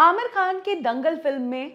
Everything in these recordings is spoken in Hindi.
आमिर खान के दंगल फिल्म में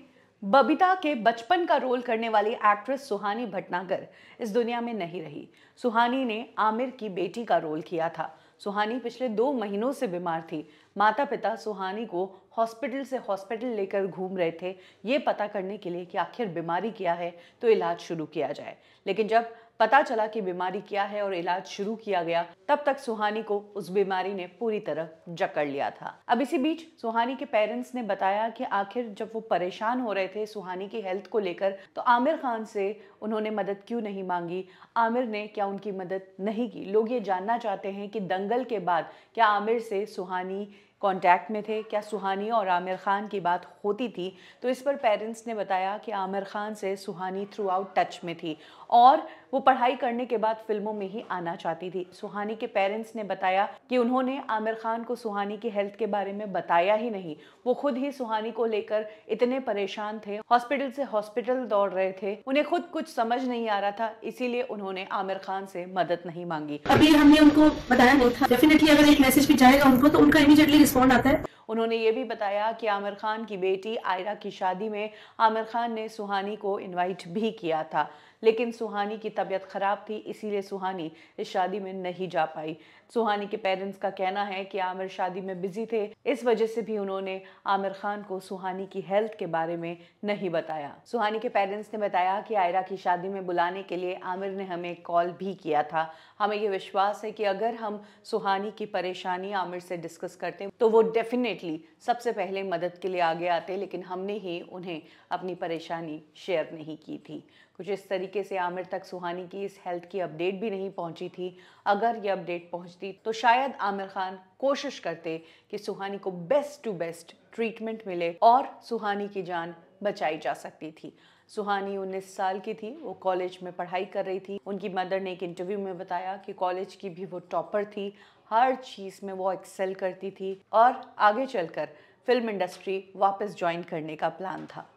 बबीता के बचपन का रोल करने वाली एक्ट्रेस सुहानी भटनागर इस दुनिया में नहीं रही सुहानी ने आमिर की बेटी का रोल किया था सुहानी पिछले दो महीनों से बीमार थी माता पिता सुहानी को हॉस्पिटल से हॉस्पिटल लेकर घूम रहे थे ये पता करने के लिए कि आखिर बीमारी क्या है तो इलाज शुरू किया जाए लेकिन जब पता चला कि बीमारी क्या है और इलाज शुरू किया गया तब तक सुहानी को उस बीमारी ने पूरी तरह जकड़ लिया था अब इसी बीच सुहानी के पेरेंट्स ने बताया कि आखिर जब वो परेशान हो रहे थे सुहानी की हेल्थ को लेकर तो आमिर खान से उन्होंने मदद क्यों नहीं मांगी आमिर ने क्या उनकी मदद नहीं की लोग ये जानना चाहते हैं कि दंगल के बाद क्या आमिर से सुहानी कांटेक्ट में थे क्या सुहानी और आमिर खान की बात होती थी तो इस पर पेरेंट्स ने बताया कि आमिर खान से सुहानी थ्रू आउट टच में थी और वो पढ़ाई करने के बाद फिल्मों में ही आना चाहती थी सुहानी के पेरेंट्स ने बताया कि उन्होंने आमिर खान को सुहानी की हेल्थ के बारे में बताया ही नहीं वो खुद ही सुहानी को लेकर इतने परेशान थे हॉस्पिटल से हॉस्पिटल दौड़ रहे थे उन्हें खुद कुछ समझ नहीं आ रहा था इसीलिए उन्होंने आमिर खान से मदद नहीं मांगी अभी हमने उनको बताया नहीं था डेफिनेटली अगर एक मैसेज भी जाएगा उनको तो उनका इमीडिएटली रिस्पॉन्ड आता है उन्होंने ये भी बताया कि आमिर खान की बेटी आयरा की शादी में आमिर खान ने सुहानी को इनवाइट भी किया था लेकिन सुहानी की तबीयत ख़राब थी इसीलिए सुहानी इस शादी में नहीं जा पाई सुहानी के पेरेंट्स का कहना है कि आमिर शादी में बिजी थे इस वजह से भी उन्होंने आमिर खान को सुहानी की हेल्थ के बारे में नहीं बताया सुहानी के पेरेंट्स ने बताया कि आयरा की शादी में बुलाने के लिए आमिर ने हमें कॉल भी किया था हमें यह विश्वास है कि अगर हम सुहानी की परेशानी आमिर से डिस्कस करते तो वो डेफिनेट डेफिनेटली सबसे पहले मदद के लिए आगे आते लेकिन हमने ही उन्हें अपनी परेशानी शेयर नहीं की थी कुछ इस तरीके से आमिर तक सुहानी की इस हेल्थ की अपडेट भी नहीं पहुंची थी अगर ये अपडेट पहुंचती तो शायद आमिर खान कोशिश करते कि सुहानी को बेस्ट टू बेस्ट ट्रीटमेंट मिले और सुहानी की जान बचाई जा सकती थी सुहानी 19 साल की थी वो कॉलेज में पढ़ाई कर रही थी उनकी मदर ने एक इंटरव्यू में बताया कि कॉलेज की भी वो टॉपर थी हर चीज़ में वो एक्सेल करती थी और आगे चलकर फिल्म इंडस्ट्री वापस ज्वाइन करने का प्लान था